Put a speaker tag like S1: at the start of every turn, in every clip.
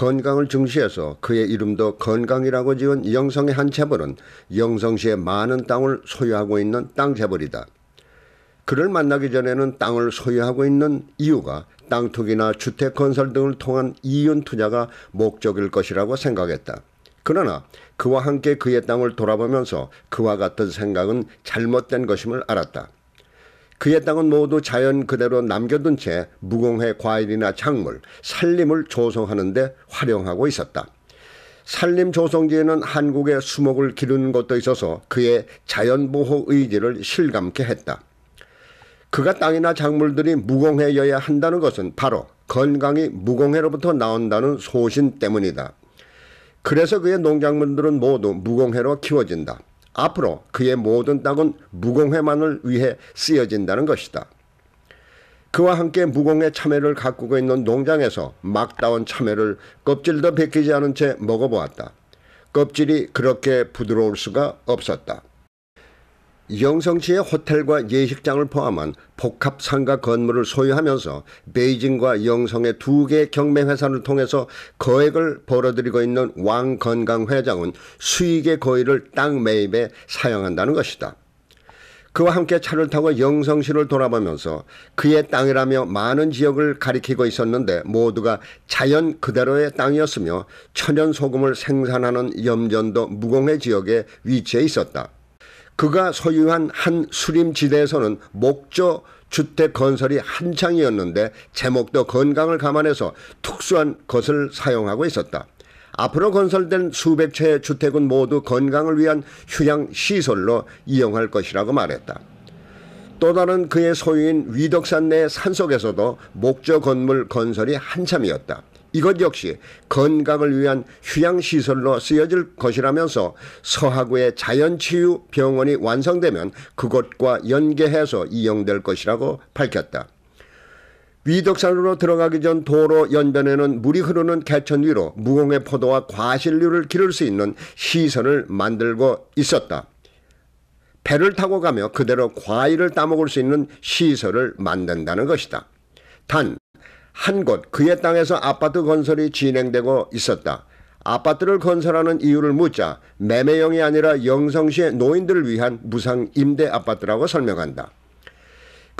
S1: 건강을 중시해서 그의 이름도 건강이라고 지은 영성의 한 재벌은 영성시의 많은 땅을 소유하고 있는 땅 재벌이다. 그를 만나기 전에는 땅을 소유하고 있는 이유가 땅투기나 주택 건설 등을 통한 이윤 투자가 목적일 것이라고 생각했다. 그러나 그와 함께 그의 땅을 돌아보면서 그와 같은 생각은 잘못된 것임을 알았다. 그의 땅은 모두 자연 그대로 남겨둔 채 무공해 과일이나 작물, 산림을 조성하는데 활용하고 있었다. 산림 조성지에는 한국의 수목을 기르는 것도 있어서 그의 자연보호 의지를 실감케 했다. 그가 땅이나 작물들이 무공해여야 한다는 것은 바로 건강이 무공해로부터 나온다는 소신 때문이다. 그래서 그의 농작물들은 모두 무공해로 키워진다. 앞으로 그의 모든 땅은 무공회만을 위해 쓰여진다는 것이다. 그와 함께 무공의 참외를 가꾸고 있는 농장에서 막 따온 참외를 껍질도 벗기지 않은 채 먹어보았다. 껍질이 그렇게 부드러울 수가 없었다. 영성시의 호텔과 예식장을 포함한 복합 상가 건물을 소유하면서 베이징과 영성의 두 개의 경매 회사를 통해서 거액을 벌어들이고 있는 왕 건강 회장은 수익의 거의를 땅 매입에 사용한다는 것이다. 그와 함께 차를 타고 영성시를 돌아보면서 그의 땅이라며 많은 지역을 가리키고 있었는데 모두가 자연 그대로의 땅이었으며 천연 소금을 생산하는 염전도 무공해 지역에 위치해 있었다. 그가 소유한 한 수림지대에서는 목조 주택 건설이 한창이었는데 제목도 건강을 감안해서 특수한 것을 사용하고 있었다. 앞으로 건설된 수백 채의 주택은 모두 건강을 위한 휴양 시설로 이용할 것이라고 말했다. 또 다른 그의 소유인 위덕산 내 산속에서도 목조 건물 건설이 한참이었다. 이것 역시 건강을 위한 휴양시설로 쓰여질 것이라면서 서하구의 자연치유 병원이 완성되면 그것과 연계해서 이용될 것이라고 밝혔다. 위덕산으로 들어가기 전 도로 연변에는 물이 흐르는 개천 위로 무공의 포도와 과실류를 기를 수 있는 시설을 만들고 있었다. 배를 타고 가며 그대로 과일을 따먹을 수 있는 시설을 만든다는 것이다. 단 한곳 그의 땅에서 아파트 건설이 진행되고 있었다. 아파트를 건설하는 이유를 묻자 매매용이 아니라 영성시의 노인들을 위한 무상 임대 아파트라고 설명한다.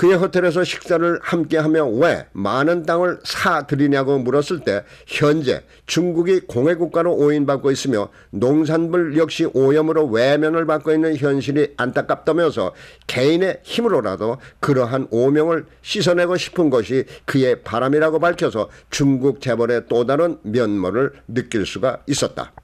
S1: 그의 호텔에서 식사를 함께하며 왜 많은 땅을 사들이냐고 물었을 때 현재 중국이 공해국가로 오인받고 있으며 농산물 역시 오염으로 외면을 받고 있는 현실이 안타깝다면서 개인의 힘으로라도 그러한 오명을 씻어내고 싶은 것이 그의 바람이라고 밝혀서 중국 재벌의 또 다른 면모를 느낄 수가 있었다.